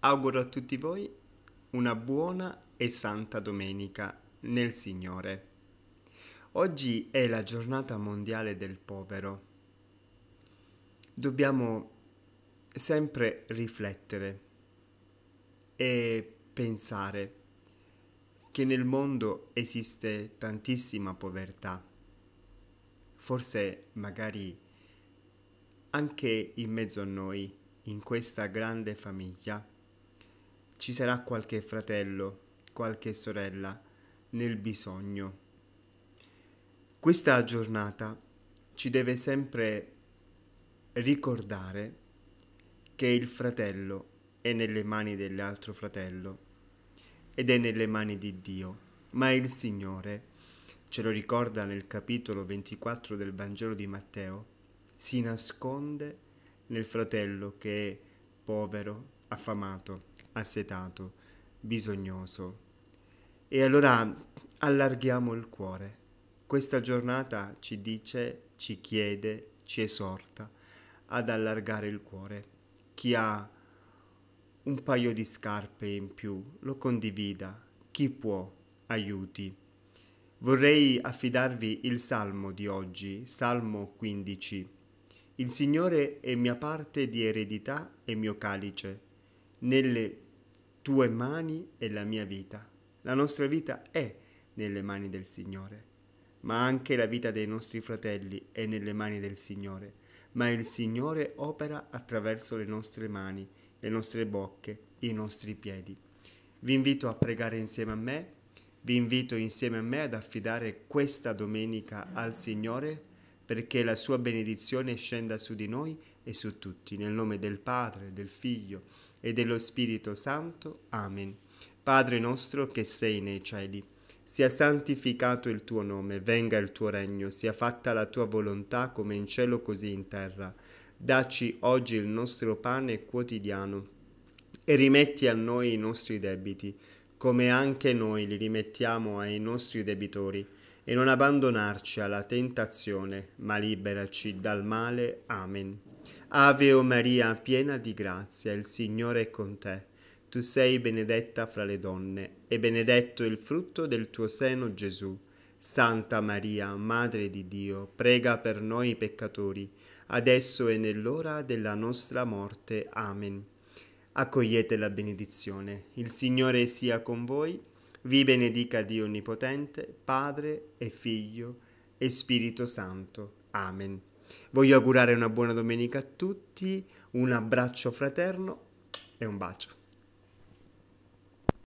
Auguro a tutti voi una buona e santa domenica nel Signore. Oggi è la giornata mondiale del povero. Dobbiamo sempre riflettere e pensare che nel mondo esiste tantissima povertà. Forse magari anche in mezzo a noi, in questa grande famiglia, ci sarà qualche fratello, qualche sorella nel bisogno. Questa giornata ci deve sempre ricordare che il fratello è nelle mani dell'altro fratello ed è nelle mani di Dio, ma il Signore, ce lo ricorda nel capitolo 24 del Vangelo di Matteo, si nasconde nel fratello che è povero, affamato, assetato, bisognoso. E allora allarghiamo il cuore. Questa giornata ci dice, ci chiede, ci esorta ad allargare il cuore. Chi ha un paio di scarpe in più lo condivida. Chi può aiuti. Vorrei affidarvi il salmo di oggi, Salmo 15. Il Signore è mia parte di eredità e mio calice. Nelle tue mani e la mia vita. La nostra vita è nelle mani del Signore, ma anche la vita dei nostri fratelli è nelle mani del Signore, ma il Signore opera attraverso le nostre mani, le nostre bocche, i nostri piedi. Vi invito a pregare insieme a me, vi invito insieme a me ad affidare questa domenica al Signore perché la sua benedizione scenda su di noi e su tutti, nel nome del Padre, del Figlio e dello Spirito Santo. Amen. Padre nostro che sei nei cieli, sia santificato il tuo nome, venga il tuo regno, sia fatta la tua volontà come in cielo così in terra. Dacci oggi il nostro pane quotidiano e rimetti a noi i nostri debiti, come anche noi li rimettiamo ai nostri debitori e non abbandonarci alla tentazione, ma liberaci dal male. Amen. Ave o Maria, piena di grazia, il Signore è con te. Tu sei benedetta fra le donne, e benedetto il frutto del tuo seno, Gesù. Santa Maria, Madre di Dio, prega per noi peccatori, adesso e nell'ora della nostra morte. Amen. Accogliete la benedizione. Il Signore sia con voi vi benedica Dio Onnipotente, Padre e Figlio e Spirito Santo. Amen. Voglio augurare una buona domenica a tutti, un abbraccio fraterno e un bacio.